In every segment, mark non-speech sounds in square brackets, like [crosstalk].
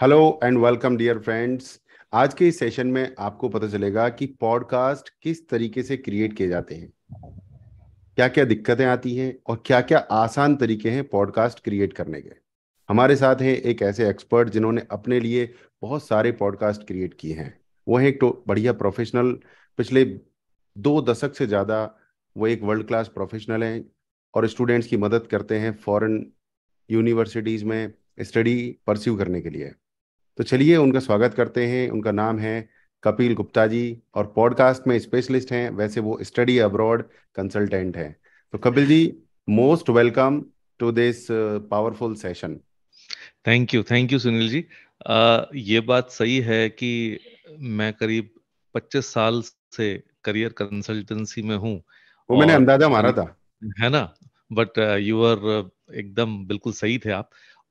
Hello and welcome dear friends आज के इस सेशन में आपको पता चलेगा कि पॉडकास्ट किस तरीके से क्रिएट किए जाते हैं क्या क्या दिक्कतें आती हैं और क्या क्या आसान तरीके हैं पॉडकास्ट क्रिएट करने के हमारे साथ हैं एक ऐसे एक्सपर्ट जिन्होंने अपने लिए बहुत सारे पॉडकास्ट क्रिएट किए हैं वो हैं एक तो बढ़िया प्रोफेशनल पिछले दो दशक से ज़्यादा वो एक वर्ल्ड क्लास प्रोफेशनल हैं और स्टूडेंट्स की मदद करते हैं फॉरेन यूनिवर्सिटीज़ में स्टडी परस्यू करने के लिए तो चलिए उनका स्वागत करते हैं उनका नाम है कपिल गुप्ता जी और पॉडकास्ट में स्पेशलिस्ट हैं वैसे वो स्टडी अब्रॉड कंसल्टेंट हैं तो Kapil ji most welcome to this powerful session thank you thank you Sunil ji आ, ये बात सही है कि मैं करीब 25 साल से करियर कंसल्टेंसी में हूँ वो मैंने अंदाजा मारा था है ना बट यू आर एकदम बिल्कुल सही थे आप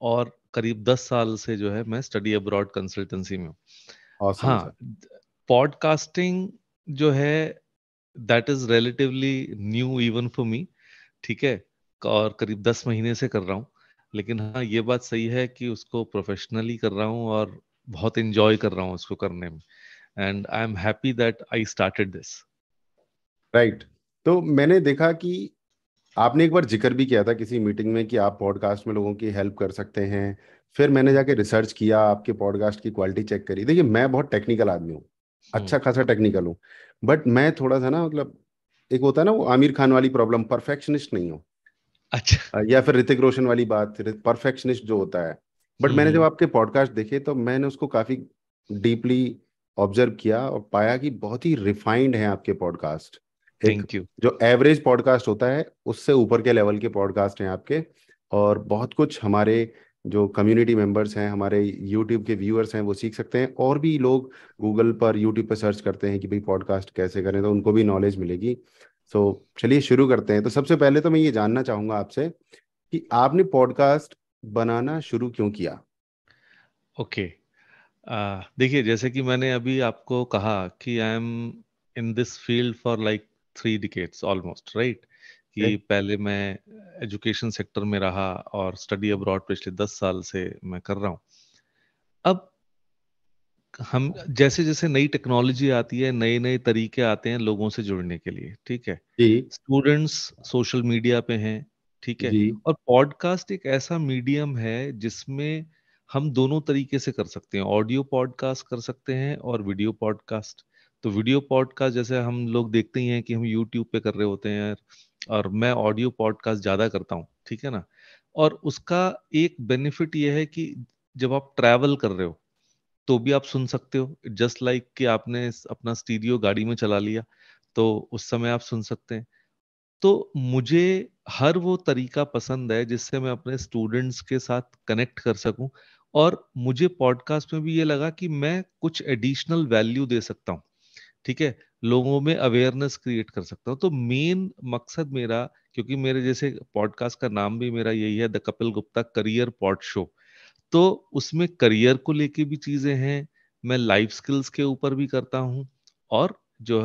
और करीब दस साल से जो है मैं स्टडी अब्रॉड कंसल्टेंसी में awesome, हाँ पॉडकास्टिंग जो है that is relatively new even for me ठीक है और करीब दस महीने से कर रहा हूँ लेकिन हाँ ये बात सही है कि उसको प्रोफेशनली कर रहा हूँ और बहुत इंजॉय कर रहा हूँ उसको करने में and I am happy that I started this right तो मैंने देखा कि आपने एक बार जिक्र भी किया था किसी मीटिंग में कि आप पॉडकास्ट में लोगों की हेल्प कर सकते हैं फिर मैंने जाके रिसर्च किया आपके पॉडकास्ट की क्वालिटी चेक करी देखिए मैं बहुत टेक्निकल आदमी हूँ हम्म। अच्छा खासा टेक्निकल हूँ बट मैं थोड़ा सा ना मतलब एक होता है ना वो आमिर खान वाली प्रॉब्लम परफेक्शनिस्ट नहीं हूँ अच्छा या फिर ऋतिक रोशन वाली बात परफेक्शनिस्ट जो होता है बट मैंने जब हम्म। आपके पॉडकास्ट देखे तो मैंने उसको काफी डीपली ऑब्जर्व किया और पाया कि बहुत ही रिफाइंड है आपके पॉडकास्ट थैंक यू जो एवरेज पॉडकास्ट होता है उससे ऊपर के लेवल के पॉडकास्ट हैं आपके और बहुत कुछ हमारे जो कम्युनिटी मेंबर्स हैं हमारे यूट्यूब के व्यूअर्स हैं वो सीख सकते हैं और भी लोग गूगल पर यूट्यूब पर सर्च करते हैं कि भाई पॉडकास्ट कैसे करें तो उनको भी नॉलेज मिलेगी तो चलिए शुरू करते हैं तो सबसे पहले तो मैं ये जानना चाहूंगा आपसे कि आपने पॉडकास्ट बनाना शुरू क्यों किया ओके okay. देखिए जैसे कि मैंने अभी आपको कहा कि I am in this field for like three decades almost right कि पहले मैं एजुकेशन सेक्टर में रहा और स्टडी अब्रॉड पिछले दस साल से मैं कर रहा हूँ अब हम जैसे जैसे नई टेक्नोलॉजी आती है नए नए तरीके आते हैं लोगों से जुड़ने के लिए ठीक है स्टूडेंट्स सोशल मीडिया पे हैं ठीक है और पॉडकास्ट एक ऐसा मीडियम है जिसमें हम दोनों तरीके से कर सकते हैं ऑडियो पॉडकास्ट कर सकते हैं और वीडियो पॉडकास्ट तो वीडियो पॉडकास्ट जैसे हम लोग देखते ही हैं कि हम यूट्यूब पे कर रहे होते हैं और मैं ऑडियो पॉडकास्ट ज़्यादा करता हूँ ठीक है ना और उसका एक बेनिफिट ये है कि जब आप ट्रैवल कर रहे हो तो भी आप सुन सकते हो जस्ट लाइक like कि आपने अपना स्टीरियो गाड़ी में चला लिया तो उस समय आप सुन सकते हैं तो मुझे हर वो तरीका पसंद है जिससे मैं अपने स्टूडेंट्स के साथ कनेक्ट कर सकूं और मुझे पॉडकास्ट में भी ये लगा कि मैं कुछ एडिशनल वैल्यू दे सकता हूं ठीक है लोगों में अवेयरनेस क्रिएट कर सकता हूँ तो मेन मकसद मेरा क्योंकि मेरे जैसे पॉडकास्ट का नाम भी मेरा यही है the Kapil Gupta career pod show तो उसमें करियर को लेके भी चीजें हैं मैं लाइफ स्किल्स के ऊपर भी करता हूँ और जो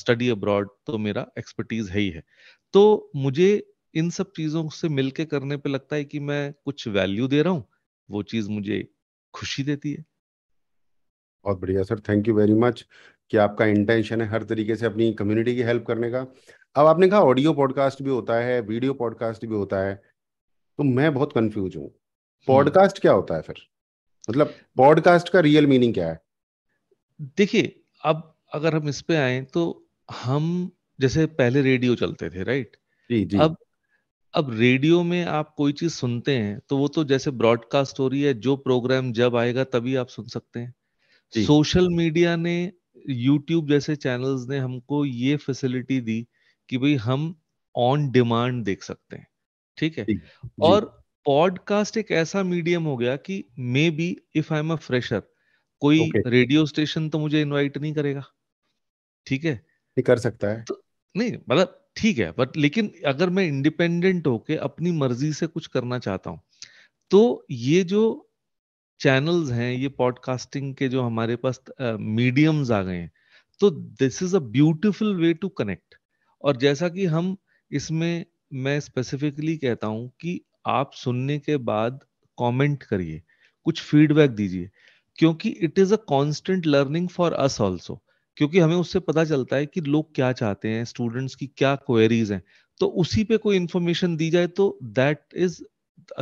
स्टडी अब्रॉड तो मेरा एक्सपर्टीज है ही है तो मुझे इन सब चीजों से मिलके करने पे लगता है कि मैं कुछ वैल्यू दे रहा हूँ वो चीज मुझे खुशी देती है बहुत बढ़िया sir thank you very much कि आपका इंटेंशन है हर तरीके से अपनी कम्युनिटी की हेल्प करने का अब आपने कहा ऑडियो पॉडकास्ट भी होता है वीडियो पॉडकास्ट भी होता है तो मैं बहुत कंफ्यूज हूँ पॉडकास्ट हम्म। क्या होता है फिर मतलब पॉडकास्ट का रियल मीनिंग क्या है देखिए अब अगर हम इस पे आए तो हम जैसे पहले रेडियो चलते थे राइट जी जी अब अब रेडियो में आप कोई चीज सुनते हैं तो वो तो जैसे ब्रॉडकास्ट हो रही है जो प्रोग्राम जब आएगा तभी आप सुन सकते हैं सोशल मीडिया ने यूट्यूब जैसे चैनल्स ने हमको ये फैसिलिटी दी कि भाई हम ऑन डिमांड देख सकते हैं ठीक है जी, और पॉडकास्ट एक ऐसा मीडियम हो गया कि maybe if I am a fresher कोई रेडियो okay. स्टेशन तो मुझे इनवाइट नहीं करेगा ठीक है कर सकता है तो, नहीं मतलब ठीक है बट लेकिन अगर मैं इंडिपेंडेंट होके अपनी मर्जी से कुछ करना चाहता हूं तो ये जो चैनल्स हैं ये पॉडकास्टिंग के जो हमारे पास मीडियम्स आ गए हैं तो this is a beautiful way to connect और जैसा कि हम इसमें मैं स्पेसिफिकली कहता हूं कि आप सुनने के बाद कमेंट करिए कुछ फीडबैक दीजिए क्योंकि it is a constant learning for us also क्योंकि हमें उससे पता चलता है कि लोग क्या चाहते हैं स्टूडेंट्स की क्या क्वेरीज हैं तो उसी पे कोई इन्फॉर्मेशन दी जाए तो that is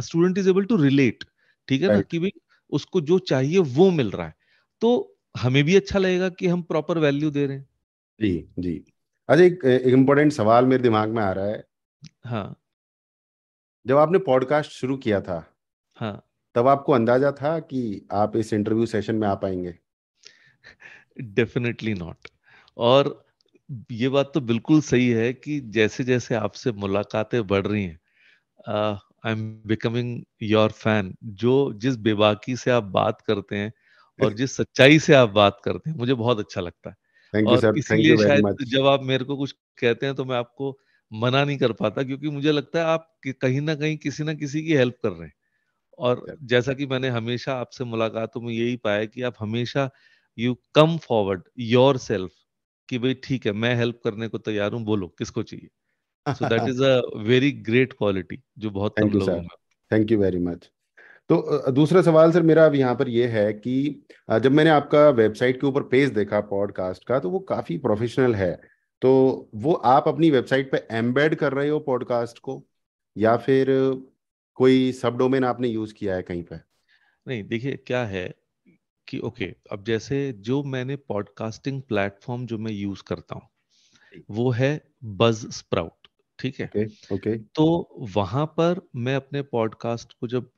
student is able to relate ठीक है ना कि भाई उसको जो चाहिए वो मिल रहा है तो हमें भी अच्छा लगेगा कि हम प्रॉपर वैल्यू दे रहे हैं जी जी अच्छा एक एक इम्पोर्टेंट सवाल मेरे दिमाग में आ रहा है हाँ जब आपने पॉडकास्ट शुरू किया था हाँ तब आपको अंदाजा था कि आप इस इंटरव्यू सेशन में आ पाएंगे डेफिनेटली नॉट और ये बात तो बिल्कुल सही है कि जैसे जैसे आपसे मुलाकातें बढ़ रही हैं I am becoming your fan जो जिस बेबाकी से आप बात करते हैं और जिस सच्चाई से आप बात करते हैं मुझे बहुत अच्छा लगता है Thank और इसलिए शायद जब आप मेरे को कुछ कहते हैं तो मैं आपको मना नहीं कर पाता क्योंकि मुझे लगता है आप कहीं ना कहीं किसी ना किसी की हेल्प कर रहे हैं और yeah. जैसा कि मैंने हमेशा आपसे मुलाकातों में यही पाया कि आप हमेशा you come forward yourself कि भाई ठीक है मैं हेल्प करने को तैयार हूँ बोलो किसको चाहिए so that is a very great quality जो बहुत कम लोगों में थैंक यू वेरी मच तो दूसरा सवाल सर मेरा अब यहाँ पर यह है कि जब मैंने आपका वेबसाइट के ऊपर पेज देखा पॉडकास्ट का तो वो काफ़ी प्रोफेशनल है तो वो आप अपनी वेबसाइट पे एम्बेड कर रहे हो पॉडकास्ट को या फिर कोई सब डोमेन आपने यूज़ किया है कहीं पर नहीं देखिए क्या है कि ओके अब जैसे जो मैंने पॉडकास्टिंग प्लेटफॉर्म जो मैं यूज़ करता हूँ वो है बज स्प्राउट ठीक है ओके okay, okay. तो वहां पर मैं अपने पॉडकास्ट को जब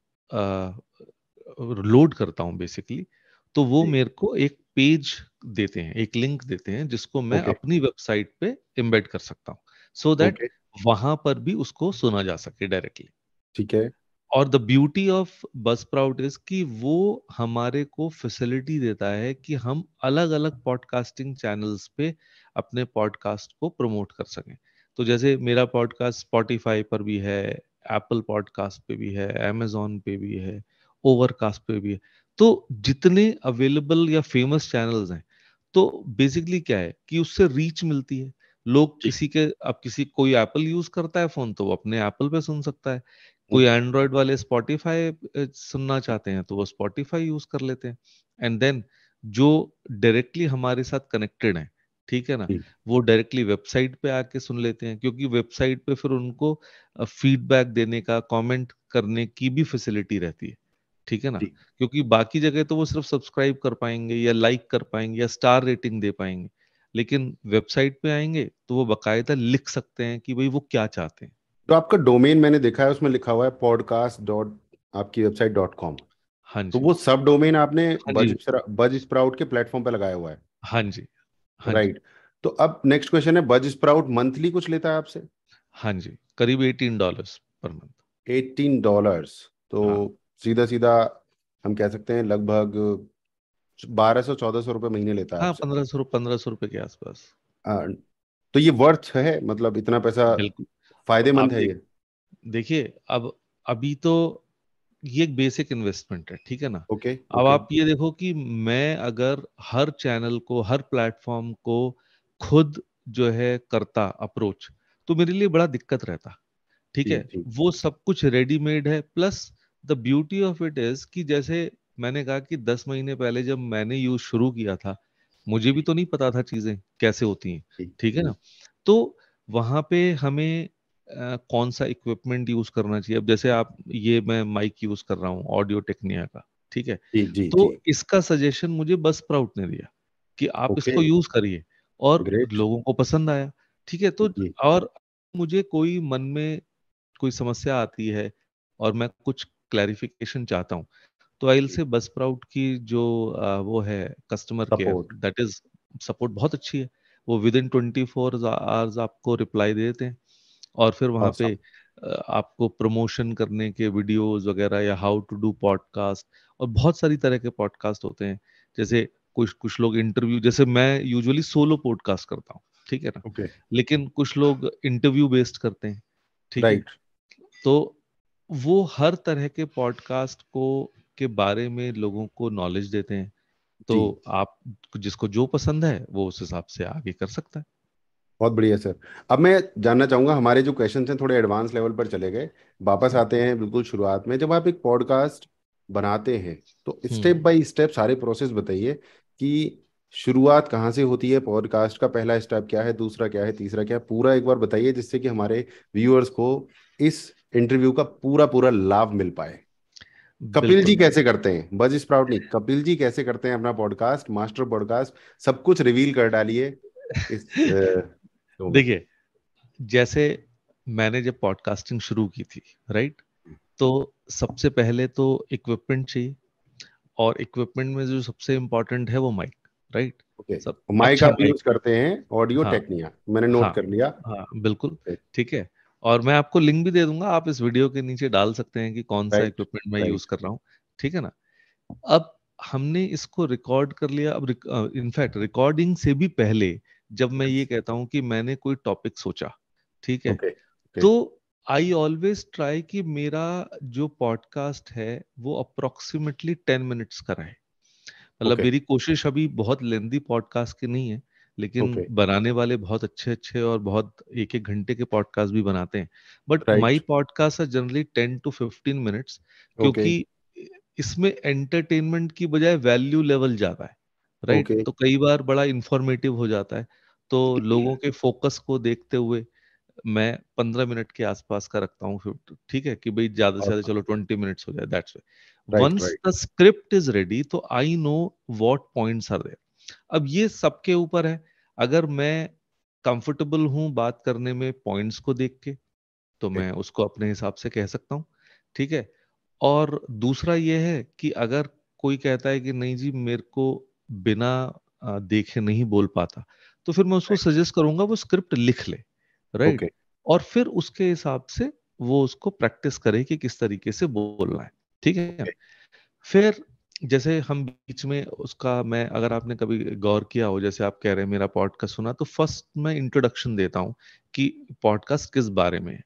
लोड करता हूँ बेसिकली तो वो मेरे को एक पेज देते हैं एक लिंक देते हैं जिसको मैं okay. अपनी वेबसाइट पे एम्बेड कर सकता हूँ सो दैट वहां पर भी उसको सुना जा सके डायरेक्टली ठीक है और the beauty of Buzzsprout is कि वो हमारे को फैसिलिटी देता है कि हम अलग अलग पॉडकास्टिंग चैनल्स पे अपने पॉडकास्ट को प्रमोट कर सकें तो जैसे मेरा पॉडकास्ट स्पॉटिफाई पर भी है एप्पल पॉडकास्ट पे भी है अमेजोन पे भी है ओवरकास्ट पे भी है तो जितने अवेलेबल या फेमस चैनल्स हैं तो बेसिकली क्या है कि उससे रीच मिलती है लोग किसी के अब किसी कोई एप्पल यूज करता है फोन तो वो अपने एप्पल पे सुन सकता है कोई एंड्रॉयड वाले स्पॉटिफाई सुनना चाहते हैं तो वो स्पॉटिफाई यूज कर लेते हैं एंड देन जो डायरेक्टली हमारे साथ कनेक्टेड हैं ठीक है ना वो डायरेक्टली वेबसाइट पे आके सुन लेते हैं क्योंकि वेबसाइट पे फिर उनको फीडबैक देने का कमेंट करने की भी फैसिलिटी रहती है ठीक है ना क्योंकि बाकी जगह तो वो सिर्फ सब्सक्राइब कर पाएंगे या लाइक कर पाएंगे या स्टार रेटिंग दे पाएंगे लेकिन वेबसाइट पे आएंगे तो वो बकायदा लिख सकते हैं कि भाई वो क्या चाहते हैं तो आपका डोमेन मैंने देखा है उसमें लिखा हुआ है पॉडकास्ट डॉट आपकी वेबसाइट डॉट कॉम हाँ तो जी तो वो सब डोमेन आपने बज हाँ स्प्राउट के प्लेटफॉर्म पे लगाया हुआ है हाँ जी हाँ राइट तो अब नेक्स्ट क्वेश्चन है बज स्प्राउट मंथली कुछ लेता है आपसे हाँ जी करीब eighteen dollar per month eighteen dollar तो हाँ. सीधा सीधा हम कह सकते हैं लगभग बारह सौ चौदह सौ रुपए महीने लेता है हाँ, पंद्रह सौ पंद्रह सौ रुपए के आसपास तो ये वर्थ है मतलब इतना पैसा फायदेमंद है ये देखिए अब अभी तो ये एक बेसिक इन्वेस्टमेंट है ठीक है ना ओके okay, अब okay. आप ये देखो कि मैं अगर हर चैनल को हर प्लेटफॉर्म को खुद जो है करता अप्रोच तो मेरे लिए बड़ा दिक्कत रहता ठीक है थी, वो सब कुछ रेडीमेड है plus the beauty of it is कि जैसे मैंने कहा कि दस महीने पहले जब मैंने यूज शुरू किया था मुझे भी तो नहीं पता था चीजें कैसे होती हैं ठीक है ना तो वहां पे हमें कौन सा इक्विपमेंट यूज करना चाहिए अब जैसे आप ये मैं माइक यूज कर रहा हूँ ऑडियो टेक्निया का ठीक है जी, जी, तो जी. इसका सजेशन मुझे बस प्राउट ने दिया कि आप okay. इसको यूज करिए और Great. लोगों को पसंद आया ठीक है तो जी. और मुझे कोई मन में कोई समस्या आती है और मैं कुछ क्लैरिफिकेशन चाहता हूँ तो आई से बस प्राउट की जो वो है customer care that is support बहुत अच्छी है वो within twenty four hours आपको रिप्लाई देते हैं और फिर वहां awesome. पे आपको प्रमोशन करने के वीडियोस वगैरह या हाउ टू डू पॉडकास्ट और बहुत सारी तरह के पॉडकास्ट होते हैं जैसे कुछ कुछ लोग इंटरव्यू जैसे मैं यूजुअली सोलो पॉडकास्ट करता हूँ ठीक है ना okay. लेकिन कुछ लोग इंटरव्यू बेस्ड करते हैं ठीक right. है तो वो हर तरह के पॉडकास्ट को के बारे में लोगों को नॉलेज देते हैं तो आप जिसको जो पसंद है वो उस हिसाब से आगे कर सकता है बहुत बढ़िया सर अब मैं जानना चाहूंगा हमारे जो क्वेश्चन हैं थोड़े एडवांस लेवल पर चले गए वापस हम्म। आते हैं बिल्कुल शुरुआत में जब आप एक पॉडकास्ट बनाते हैं तो स्टेप बाय स्टेप सारे प्रोसेस बताइए कि शुरुआत कहाँ से होती है पॉडकास्ट का पहला स्टेप क्या है दूसरा क्या है तीसरा क्या है पूरा एक बार बताइए जिससे कि हमारे व्यूअर्स को इस इंटरव्यू का पूरा पूरा लाभ मिल पाए कपिल जी कैसे करते हैं बज इस नहीं कपिल जी कैसे करते हैं अपना पॉडकास्ट मास्टर पॉडकास्ट सब कुछ रिवील कर डालिए [laughs] तो देखिए जैसे मैंने जब पॉडकास्टिंग शुरू की थी राइट तो सबसे पहले तो इक्विपमेंट चाहिए और इक्विपमेंट में जो सबसे इम्पोर्टेंट है वो माइक राइट माइक आप यूज अच्छा करते हैं ऑडियो हाँ, टेक्निया मैंने नोट हाँ, कर लिया हाँ, बिल्कुल ठीक है और मैं आपको लिंक भी दे दूंगा आप इस वीडियो के नीचे डाल सकते हैं कि कौन सा इक्विपमेंट मैं यूज कर रहा हूँ ठीक है ना अब हमने इसको रिकॉर्ड कर लिया अब इनफैक्ट रिकॉर्डिंग से भी पहले जब मैं ये कहता हूँ कि मैंने कोई टॉपिक सोचा ठीक है okay, okay. तो आई ऑलवेज ट्राई कि मेरा जो पॉडकास्ट है वो अप्रोक्सीमेटली टेन मिनट्स का रहे मतलब okay. मेरी कोशिश अभी बहुत लेंदी पॉडकास्ट की नहीं है लेकिन okay. बनाने वाले बहुत अच्छे अच्छे और बहुत एक एक घंटे के पॉडकास्ट भी बनाते हैं but my podcast are generally ten to fifteen minutes क्योंकि इसमें एंटरटेनमेंट की बजाय वैल्यू लेवल ज्यादा है राइट तो कई बार बड़ा इंफॉर्मेटिव हो जाता है तो लोगों के फोकस को देखते हुए मैं पंद्रह मिनट के आसपास का रखता हूँ ठीक है कि भाई ज्यादा से ज्यादा अच्छा। चलो ट्वेंटी मिनट्स हो जाए that's once the script is ready तो I know what points are there अब ये सबके ऊपर है अगर मैं कंफर्टेबल हूँ बात करने में पॉइंट्स को देख के तो मैं उसको अपने हिसाब से कह सकता हूँ ठीक है और दूसरा ये है कि अगर कोई कहता है कि नहीं जी मेरे को बिना देखे नहीं बोल पाता तो फिर मैं उसको सजेस्ट करूंगा वो स्क्रिप्ट लिख ले राइट okay. और फिर उसके हिसाब से वो उसको प्रैक्टिस करे कि किस तरीके से बोलना है ठीक है okay. फिर जैसे हम बीच में उसका मैं अगर आपने कभी गौर किया हो जैसे आप कह रहे हैं मेरा पॉडकास्ट सुना तो फर्स्ट मैं इंट्रोडक्शन देता हूँ कि पॉडकास्ट किस बारे में है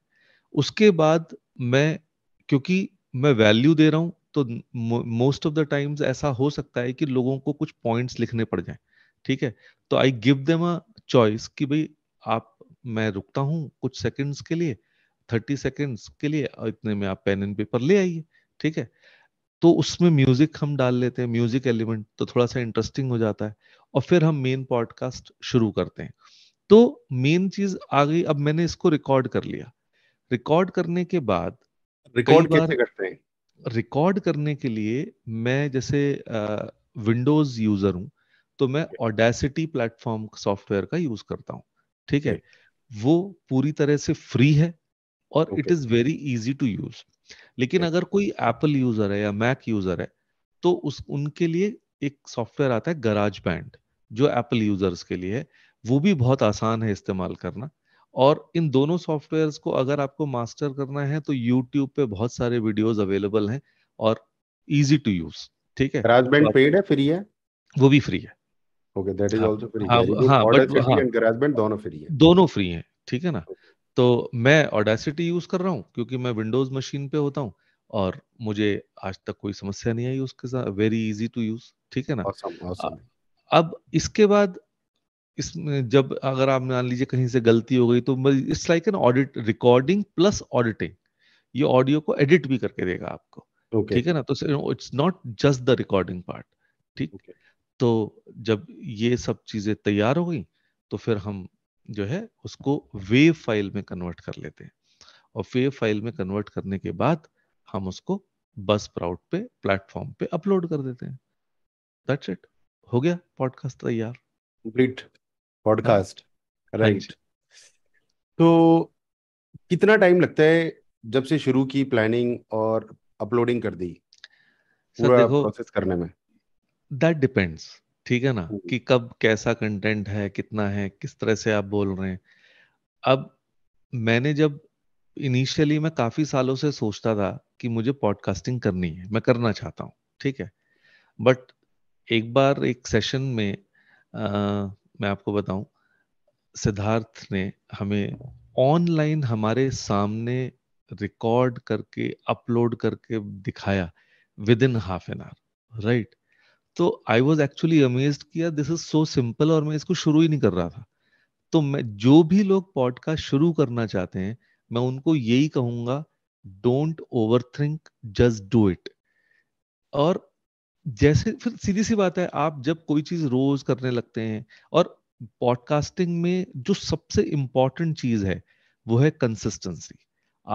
उसके बाद मैं क्योंकि मैं वैल्यू दे रहा हूँ तो मोस्ट ऑफ द टाइम्स ऐसा हो सकता है कि लोगों को कुछ पॉइंट्स लिखने पड़ जाए ठीक है तो I give them a choice कि भाई आप मैं रुकता हूँ कुछ सेकंड्स के लिए थर्टी सेकंड्स के लिए इतने में आप पेन एंड पेपर ले आइए ठीक है तो उसमें म्यूजिक हम डाल लेते हैं म्यूजिक एलिमेंट तो थोड़ा सा इंटरेस्टिंग हो जाता है और फिर हम मेन पॉडकास्ट शुरू करते हैं तो मेन चीज आ गई अब मैंने इसको रिकॉर्ड कर लिया रिकॉर्ड करने के बाद रिकॉर्ड कैसे करते हैं रिकॉर्ड करने के लिए मैं जैसे विंडोज यूजर हूं तो मैं ऑडेसिटी प्लेटफॉर्म सॉफ्टवेयर का यूज करता हूँ ठीक है वो पूरी तरह से फ्री है और it is very easy to use लेकिन अगर कोई एप्पल यूजर है या मैक यूजर है तो उस उनके लिए एक सॉफ्टवेयर आता है गराज बैंड जो एप्पल यूजर्स के लिए है वो भी बहुत आसान है इस्तेमाल करना और इन दोनों सॉफ्टवेयर्स को अगर आपको मास्टर करना है तो यूट्यूब पे बहुत सारे वीडियोस अवेलेबल हैं और इजी टू यूज ठीक है GarageBand पेड है फ्री है वो भी फ्री है okay that is also free हां बट GarageBand दोनों फ्री है दोनों फ्री हैं ठीक है ना तो मैं ऑडेसिटी यूज कर रहा हूँ क्योंकि मैं विंडोज मशीन पे होता हूँ और मुझे आज तक कोई समस्या नहीं आई उसके साथ वेरी इजी टू यूज ठीक है ना awesome, awesome. अब इसके बाद इस जब अगर आप मान लीजिए कहीं से गलती हो गई तो it's like an audit recording plus auditing ये ऑडियो को एडिट भी करके देगा आपको ठीक okay. है ना तो it's not just the recording part ठीक okay. तो जब ये सब चीजें तैयार हो गई तो फिर हम जो है उसको वेव फाइल में कन्वर्ट कर लेते हैं और वेव फाइल में कन्वर्ट करने के बाद हम उसको बस प्राउट पे प्लेटफॉर्म पे अपलोड कर देते हैं दैट्स इट हो गया पॉडकास्ट तैयार कंप्लीट पॉडकास्ट हाँ। राइट तो कितना टाइम लगता है जब से शुरू की प्लानिंग और अपलोडिंग कर दी पूरा प्रोसेस करने में दैट डिपेंड्स ठीक है ना हम्म। कि कब कैसा कंटेंट है कितना है किस तरह से आप बोल रहे हैं अब मैंने जब इनिशियली मैं काफी सालों से सोचता था कि मुझे पॉडकास्टिंग करनी है मैं करना चाहता हूँ ठीक है बट एक बार एक सेशन में आ, मैं आपको बताऊं सिद्धार्थ ने हमें ऑनलाइन हमारे सामने रिकॉर्ड करके अपलोड करके दिखाया within half an hour right तो आई वॉज एक्चुअली अमेज किया दिस इज सो सिंपल और मैं इसको शुरू ही नहीं कर रहा था तो मैं जो भी लोग पॉडकास्ट शुरू करना चाहते हैं मैं उनको यही कहूंगा don't overthink just do it और जैसे फिर सीधी सी बात है आप जब कोई चीज रोज करने लगते हैं और पॉडकास्टिंग में जो सबसे इंपॉर्टेंट चीज है वो है कंसिस्टेंसी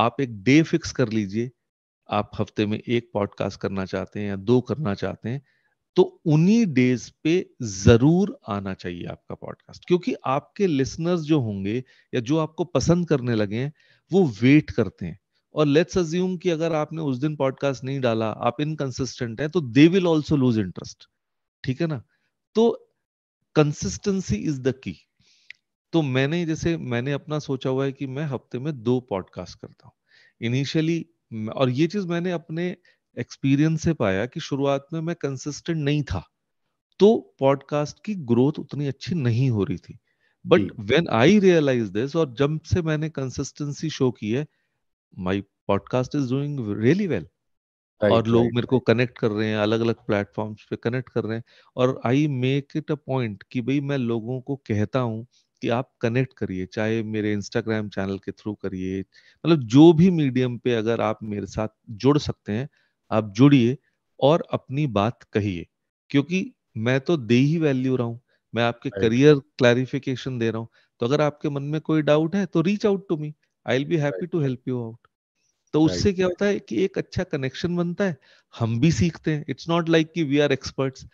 आप एक डे फिक्स कर लीजिए आप हफ्ते में एक पॉडकास्ट करना चाहते हैं या दो करना चाहते हैं तो उन्हीं डेज पे जरूर आना चाहिए आपका पॉडकास्ट क्योंकि आपके लिसनर्स जो होंगे या जो आपको पसंद करने लगे हैं वो वेट करते हैं और लेट्स अज्यूम कि अगर आपने उस दिन पॉडकास्ट नहीं डाला आप इनकंसिस्टेंट हैं तो they will also lose interest ठीक है ना तो कंसिस्टेंसी इज द की तो मैंने जैसे मैंने अपना सोचा हुआ है कि मैं हफ्ते में दो पॉडकास्ट करता हूँ इनिशियली और ये चीज मैंने अपने एक्सपीरियंस से पाया कि शुरुआत में मैं कंसिस्टेंट नहीं था तो पॉडकास्ट की ग्रोथ उतनी अच्छी नहीं हो रही थी but when I realize this और जब से मैंने कंसिस्टेंसी शो की है my podcast is doing really well Right, और लोग right, मेरे को कनेक्ट कर रहे हैं अलग अलग प्लेटफॉर्म्स पे कनेक्ट कर रहे हैं और I make it a point कि भाई मैं लोगों को कहता हूँ कि आप कनेक्ट करिए चाहे मेरे इंस्टाग्राम चैनल के थ्रू करिए मतलब जो भी मीडियम पे अगर आप मेरे साथ जुड़ सकते हैं आप जुड़िए और अपनी बात कहिए क्योंकि मैं तो दे ही वैल्यू रहा हूँ मैं आपके करियर right. क्लैरिफिकेशन दे रहा हूँ तो अगर आपके मन में कोई डाउट है तो reach out to me I be happy to help you out तो उससे क्या होता है कि एक अच्छा कनेक्शन बनता है हम भी सीखते हैं इट्स नॉट लाइक कि वी आर एक्सपर्ट्स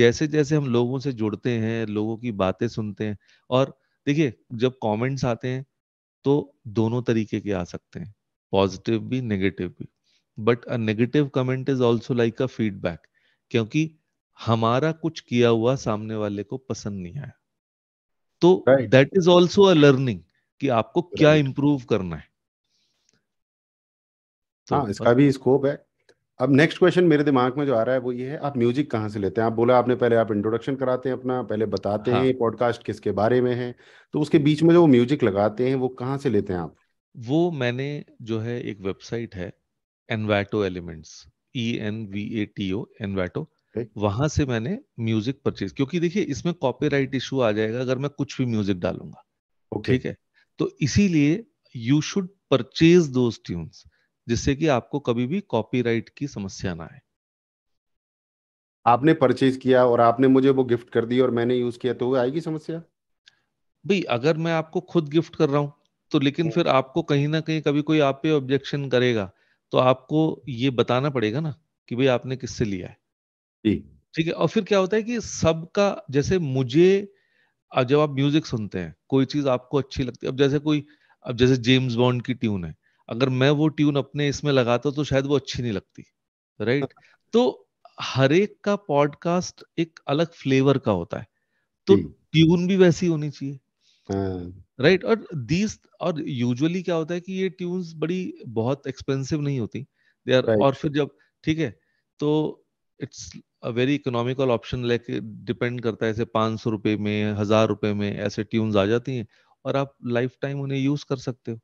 जैसे जैसे हम लोगों से जुड़ते हैं लोगों की बातें सुनते हैं और देखिए जब कमेंट्स आते हैं तो दोनों तरीके के आ सकते हैं पॉजिटिव भी नेगेटिव भी but a negative comment is also like a feedback क्योंकि हमारा कुछ किया हुआ सामने वाले को पसंद नहीं आया तो that is also a learning कि आपको क्या इम्प्रूव करना है तो हाँ इसका भी स्कोप है अब नेक्स्ट क्वेश्चन मेरे दिमाग में जो आ रहा है वो ये है आप म्यूजिक कहाँ से लेते हैं आप बोला आपने पहले आप इंट्रोडक्शन कराते हैं अपना पहले बताते हाँ। हैं पॉडकास्ट किसके बारे में है तो उसके बीच में जो वो म्यूजिक लगाते हैं वो कहाँ से लेते हैं आप वो मैंने जो है एक वेबसाइट है Envato elements E N V A T O Envato वहां से मैंने म्यूजिक परचेज क्योंकि देखिए इसमें कॉपीराइट इशू आ जाएगा अगर मैं कुछ भी म्यूजिक डालूंगा ठीक है तो इसीलिए you should purchase two tunes जिससे कि आपको कभी भी कॉपीराइट की समस्या ना आए आपने परचेज किया और आपने मुझे वो गिफ्ट कर दी और मैंने यूज किया तो आएगी समस्या भाई अगर मैं आपको खुद गिफ्ट कर रहा हूं तो लेकिन हम्म। फिर आपको कहीं ना कहीं कभी कोई आप पे ऑब्जेक्शन करेगा तो आपको ये बताना पड़ेगा ना कि भाई आपने किससे लिया है ठीक है और फिर क्या होता है कि सबका जैसे मुझे अब जब आप म्यूजिक सुनते हैं कोई चीज आपको अच्छी लगती है अब जैसे कोई अब जैसे जेम्स बॉन्ड की ट्यून है अगर मैं वो ट्यून अपने इसमें लगाता तो शायद वो अच्छी नहीं लगती राइट right? [laughs] तो हर एक का पॉडकास्ट एक अलग फ्लेवर का होता है तो ट्यून भी वैसी होनी चाहिए राइट हाँ। और दीज और यूजुअली क्या होता है कि ये ट्यून्स बड़ी बहुत एक्सपेंसिव नहीं होती दे आर और फिर जब ठीक है तो इट्स वेरी इकोनॉमिकल ऑप्शन लेके डिपेंड करता है ऐसे पाँच सौ रुपये में हजार रुपये में ऐसे ट्यून्स आ जाती हैं और आप लाइफ टाइम उन्हें यूज कर सकते हो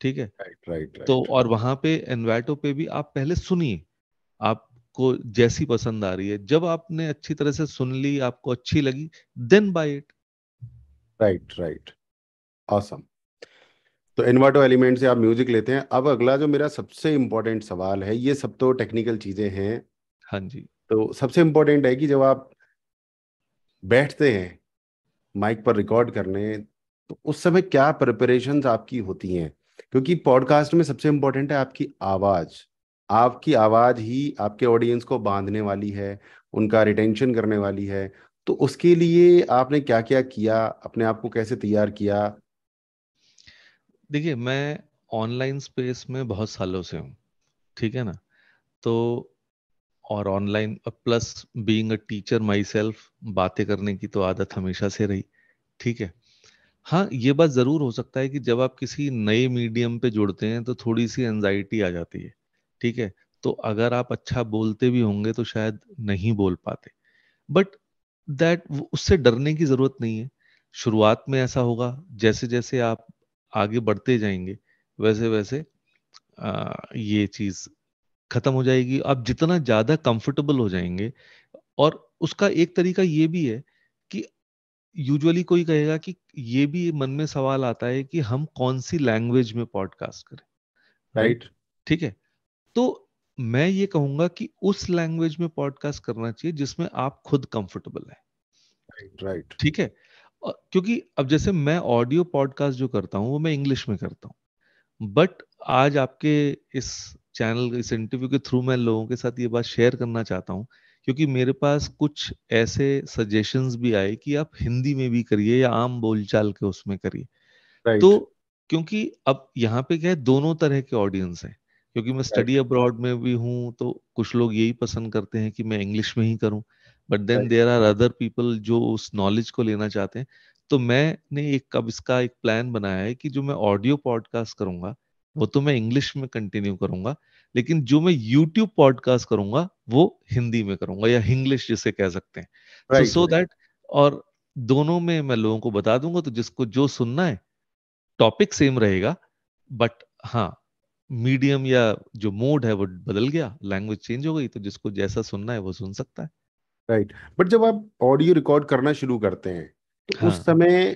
ठीक है राइट राइट तो और वहां पे एनवाइटो पे भी आप पहले सुनिए आपको जैसी पसंद आ रही है जब आपने अच्छी तरह से सुन ली आपको अच्छी लगी then buy it right right awesome तो इन्वर्टो एलिमेंट से आप म्यूजिक लेते हैं अब अगला जो मेरा सबसे इम्पोर्टेंट सवाल है ये सब तो टेक्निकल चीजें हैं हाँ जी तो सबसे इम्पोर्टेंट है कि जब आप बैठते हैं माइक पर रिकॉर्ड करने तो उस समय क्या प्रिपरेशन आपकी होती हैं क्योंकि पॉडकास्ट में सबसे इम्पोर्टेंट है आपकी आवाज़ आपकी आवाज़ ही आपके ऑडियंस को बांधने वाली है उनका रिटेंशन करने वाली है तो उसके लिए आपने क्या क्या किया अपने आप को कैसे तैयार किया देखिए मैं ऑनलाइन स्पेस में बहुत सालों से हूँ ठीक है ना तो और online plus being a teacher myself बातें करने की तो आदत हमेशा से रही ठीक है हाँ ये बात ज़रूर हो सकता है कि जब आप किसी नए मीडियम पे जुड़ते हैं तो थोड़ी सी एनजाइटी आ जाती है ठीक है तो अगर आप अच्छा बोलते भी होंगे तो शायद नहीं बोल पाते बट दैट उससे डरने की ज़रूरत नहीं है शुरुआत में ऐसा होगा जैसे जैसे आप आगे बढ़ते जाएंगे वैसे वैसे आ, ये चीज़ खत्म हो जाएगी आप जितना ज्यादा कंफर्टेबल हो जाएंगे और उसका एक तरीका ये भी है कि यूजुअली कोई कहेगा कि ये भी मन में सवाल आता है कि हम कौन सी लैंग्वेज में पॉडकास्ट करें राइट right. ठीक है तो मैं ये कहूंगा कि उस लैंग्वेज में पॉडकास्ट करना चाहिए जिसमें आप खुद कंफर्टेबल है राइट right. ठीक है क्योंकि अब जैसे मैं ऑडियो पॉडकास्ट जो करता हूँ वो मैं इंग्लिश में करता हूँ बट आज आपके इस चैनल इस इंटरव्यू के थ्रू मैं लोगों के साथ ये बात शेयर करना चाहता हूँ क्योंकि मेरे पास कुछ ऐसे सजेशन भी आए कि आप हिंदी में भी करिए या आम बोलचाल के उसमें करिए तो right. तो क्योंकि अब यहाँ पे क्या है दोनों तरह के ऑडियंस हैं क्योंकि मैं स्टडी अब्रॉड में भी हूँ तो कुछ लोग यही पसंद करते हैं कि मैं इंग्लिश में ही करूँ but then there are other people जो उस नॉलेज को लेना चाहते हैं तो मैंने एक अब इसका एक प्लान बनाया है कि जो मैं ऑडियो पॉडकास्ट करूंगा वो तो मैं इंग्लिश में कंटिन्यू करूंगा लेकिन जो मैं यूट्यूब पॉडकास्ट करूंगा वो हिंदी में करूंगा या इंग्लिश जिसे कह सकते हैं सो दैट और दोनों में मैं लोगों को बता दूंगा तो जिसको जो सुनना है टॉपिक सेम रहेगा बट हाँ मीडियम या जो मोड है वो बदल गया लैंग्वेज चेंज हो गई तो जिसको जैसा सुनना है वो सुन सकता है राइट right. बट जब आप ऑडियो रिकॉर्ड करना शुरू करते हैं तो हाँ. उस समय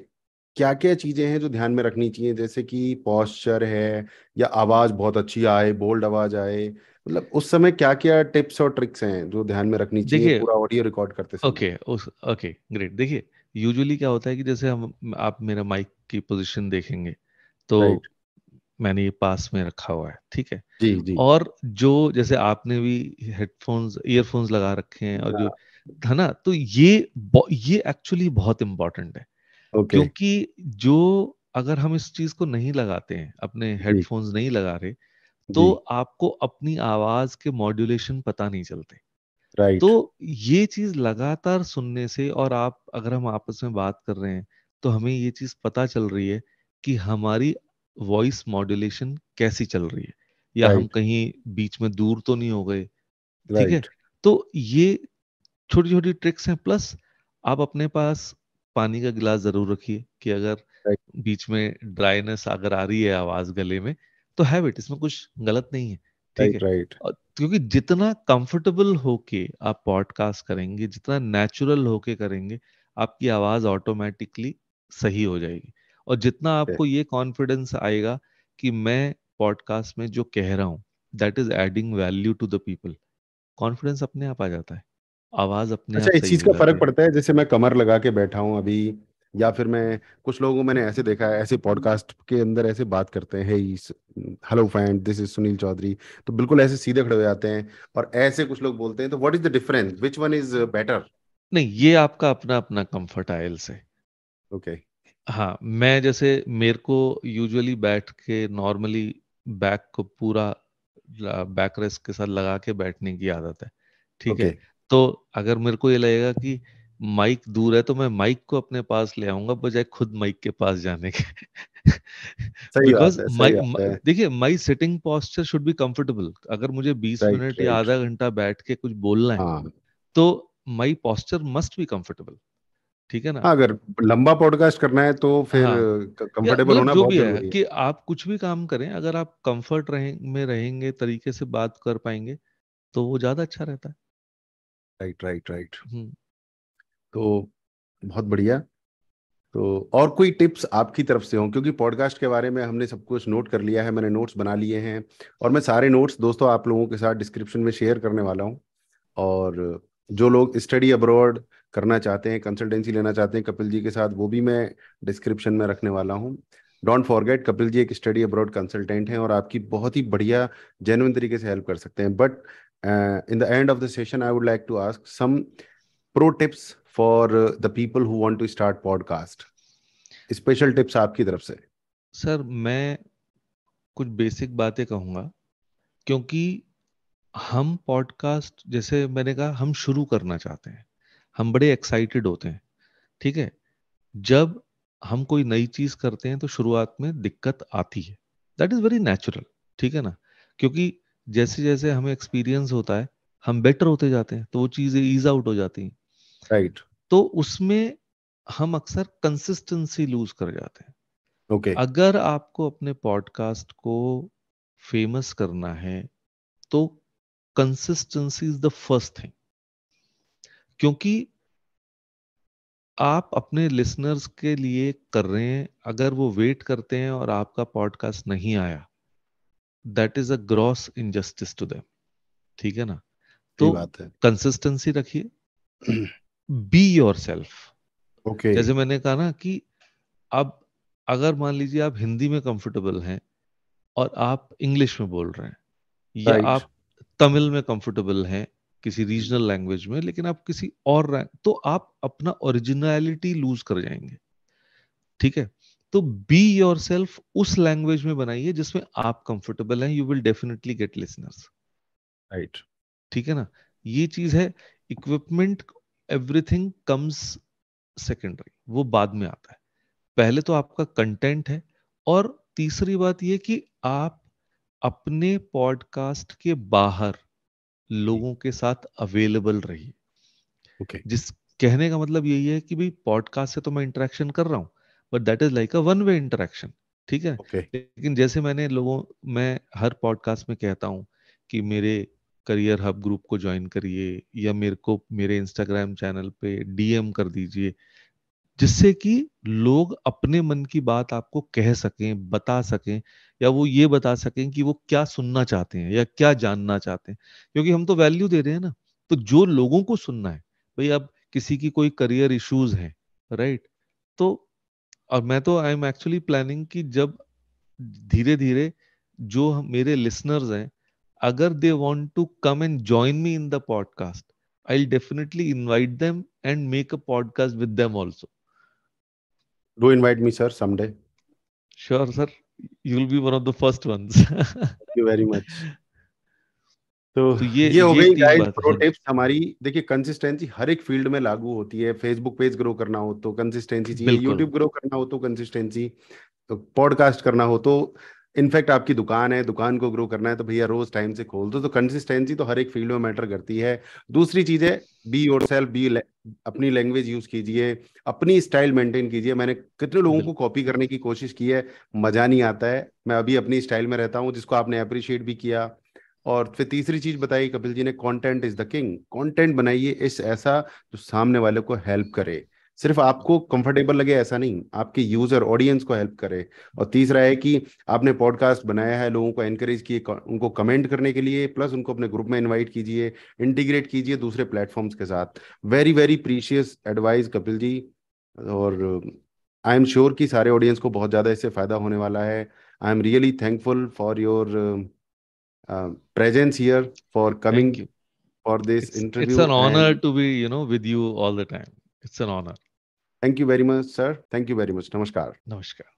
क्या क्या चीजें हैं जो ध्यान में रखनी चाहिए जैसे कि पॉस्चर है या आवाज बहुत अच्छी आए बोल्ड आवाज आए मतलब उस समय क्या क्या टिप्स और ट्रिक्स हैं जो ध्यान में रखनी चाहिए पूरा ऑडियो रिकॉर्ड करते समय ओके उस ओके ग्रेट देखिए यूजुअली क्या होता है कि जैसे हम आप मेरा माइक की पोजीशन देखेंगे तो मैंने ये पास में रखा हुआ है ठीक है जी जी और जो जैसे आपने भी हेडफोन्स ईयरफोन्स लगा रखे हैं और हाँ। जो है ना तो ये ये एक्चुअली बहुत इंपॉर्टेंट है okay. क्योंकि जो अगर हम इस चीज को नहीं लगाते हैं अपने हेडफोन्स नहीं लगा रहे तो आपको अपनी आवाज के मॉड्यूलेशन पता नहीं चलते राइट तो ये चीज लगातार सुनने से और आप अगर हम आपस में बात कर रहे हैं तो हमें ये चीज पता चल रही है कि हमारी वॉइस मॉड्यूलेशन कैसी चल रही है या हम कहीं बीच में दूर तो नहीं हो गए ठीक है तो ये छोटी छोटी ट्रिक्स हैं प्लस आप अपने पास पानी का गिलास जरूर रखिए कि अगर बीच में ड्राइनेस अगर आ रही है आवाज गले में तो इट इसमें कुछ गलत नहीं है ठीक है राइट क्योंकि जितना कंफर्टेबल होके आप पॉडकास्ट करेंगे जितना नेचुरल होके करेंगे आपकी आवाज ऑटोमेटिकली सही हो जाएगी और जितना आपको ये कॉन्फिडेंस आएगा कि मैं पॉडकास्ट में जो कह रहा हूँ that is adding value to the people confidence अपने आप आ जाता है आवाज अपने अच्छा आप इस चीज का फर्क पड़ता है जैसे मैं कमर लगा के बैठा हूँ अभी या फिर मैं कुछ लोगों को मैंने ऐसे देखा है ऐसे पॉडकास्ट के अंदर ऐसे बात करते हैं hey hello friend this is Sunil Chaudhary तो बिल्कुल ऐसे सीधे खड़े हो जाते हैं और ऐसे कुछ लोग बोलते हैं तो what is the difference which one is better नहीं ये आपका अपना अपना कंफर्ट आयल से ओके हाँ मैं जैसे मेरे को यूजुअली बैठ के नॉर्मली बैक को पूरा बैक रेस्ट के साथ लगा के बैठने की आदत है ठीक okay. है तो अगर मेरे को ये लगेगा कि माइक दूर है तो मैं माइक को अपने पास ले आऊंगा बजाय खुद माइक के पास जाने के [laughs] बिकॉज माइक देखिए my sitting posture should be comfortable अगर मुझे 20 मिनट या आधा घंटा बैठ के कुछ बोलना है हाँ। तो my posture must be comfortable ठीक है ना हाँ, अगर लंबा पॉडकास्ट करना है तो फिर कंफर्टेबल हाँ, होना जो बहुत भी है कि आप कुछ भी काम करें अगर आप कंफर्ट रहें में रहेंगे तरीके से बात कर पाएंगे तो वो ज्यादा अच्छा रहता है राइट राइट राइट तो बहुत बढ़िया तो और कोई टिप्स आपकी तरफ से हो क्योंकि पॉडकास्ट के बारे में हमने सब कुछ नोट कर लिया है मैंने नोट्स बना लिए हैं और मैं सारे नोट्स दोस्तों आप लोगों के साथ डिस्क्रिप्शन में शेयर करने वाला हूं और जो लोग स्टडी अब्रॉड करना चाहते हैं कंसल्टेंसी लेना चाहते हैं कपिल जी के साथ वो भी मैं डिस्क्रिप्शन में रखने वाला हूँ डोंट फॉरगेट कपिल जी एक स्टडी अब्रॉड कंसल्टेंट हैं और आपकी बहुत ही बढ़िया जेनुअन तरीके से हेल्प कर सकते हैं but Uh, in the end of the session, I would like to ask some pro tips for uh, the people who want to start podcast. special tips aapki taraf se sir main kuch basic baatein kahunga kyunki हम podcast जैसे मैंने कहा हम शुरू करना चाहते हैं हम बड़े एक्साइटेड होते हैं ठीक है जब हम कोई नई चीज करते हैं तो शुरुआत में दिक्कत आती है दैट इज वेरी नेचुरल ठीक है ना क्योंकि जैसे जैसे हमें एक्सपीरियंस होता है हम बेटर होते जाते हैं तो वो चीजें ईज आउट हो जाती हैं राइट right. तो उसमें हम अक्सर कंसिस्टेंसी लूज कर जाते हैं ओके okay. अगर आपको अपने पॉडकास्ट को फेमस करना है तो consistency is the first thing क्योंकि आप अपने लिसनर्स के लिए कर रहे हैं अगर वो वेट करते हैं और आपका पॉडकास्ट नहीं आया that is a gross injustice to them ठीक है ना तो कंसिस्टेंसी रखिए बी योर सेल्फ ओके जैसे मैंने कहा ना कि अब अगर मान लीजिए आप हिंदी में कंफर्टेबल हैं और आप इंग्लिश में बोल रहे हैं या right. आप तमिल में कंफर्टेबल हैं किसी रीजनल लैंग्वेज में लेकिन आप किसी और तो आप अपना ओरिजिनलिटी लूज कर जाएंगे ठीक है तो बी योर सेल्फ उस लैंग्वेज में बनाइए जिसमें आप कंफर्टेबल हैं you will definitely get listeners right ठीक है ना ये चीज है इक्विपमेंट एवरीथिंग कम्स सेकेंडरी वो बाद में आता है पहले तो आपका कंटेंट है और तीसरी बात यह कि आप अपने पॉडकास्ट के बाहर लोगों के साथ अवेलेबल रहिए okay. जिस कहने का मतलब यही है कि भाई पॉडकास्ट से तो मैं इंटरेक्शन कर रहा हूं but that is like a one way interaction ठीक है okay. लेकिन जैसे मैंने लोगों मैं हर पॉडकास्ट में कहता हूँ कि मेरे करियर हब ग्रुप को ज्वाइन करिए या मेरे को मेरे इंस्टाग्राम चैनल पे डीएम कर दीजिए जिससे कि लोग अपने मन की बात आपको कह सकें बता सकें या वो ये बता सकें कि वो क्या सुनना चाहते हैं या क्या जानना चाहते हैं क्योंकि हम तो वैल्यू दे रहे हैं ना तो जो लोगों को सुनना है भाई अब किसी की कोई करियर इश्यूज है राइट तो और मैं तो आई एम एक्चुअली प्लानिंग कि जब धीरे धीरे जो मेरे लिसनर्स हैं अगर they want to come and join me in the podcast I definitely invite them and make a podcast with them also do invite me sir someday sure sir you will be one of the first ones thank you very much तो, तो ये ये हो गई guys pro tips हमारी देखिए consistency हर एक field में लागू होती है फेसबुक पेज ग्रो करना हो तो कंसिस्टेंसी चाहिए यूट्यूब ग्रो करना हो तो कंसिस्टेंसी तो पॉडकास्ट करना हो तो इनफैक्ट आपकी दुकान है दुकान को ग्रो करना है तो भैया रोज टाइम से खोल दो तो कंसिस्टेंसी तो हर एक फील्ड में मैटर करती है दूसरी चीज है बी योर सेल्फ बी अपनी लैंग्वेज यूज कीजिए अपनी स्टाइल मेंटेन कीजिए मैंने कितने लोगों को कॉपी करने की कोशिश की है मजा नहीं आता है मैं अभी अपनी स्टाइल में रहता हूँ जिसको आपने अप्रिशिएट भी किया और फिर तीसरी चीज बताई कपिल जी ने content is the king content बनाइए इस ऐसा जो सामने वाले को हेल्प करे सिर्फ आपको कंफर्टेबल लगे ऐसा नहीं आपके यूजर ऑडियंस को हेल्प करे और तीसरा है कि आपने पॉडकास्ट बनाया है लोगों को एनकरेज किए उनको कमेंट करने के लिए प्लस उनको अपने ग्रुप में इनवाइट कीजिए इंटीग्रेट कीजिए दूसरे प्लेटफॉर्म्स के साथ very very precious advice Kapil ji और आई एम श्योर कि सारे ऑडियंस को बहुत ज़्यादा इससे फ़ायदा होने वाला है I am really thankful for your uh, presence here for coming for this it's, interview. It's an honor and to be, you know, with you all the time. It's an honor. Thank you very much, sir. Thank you very much. Namaskar. Namaskar.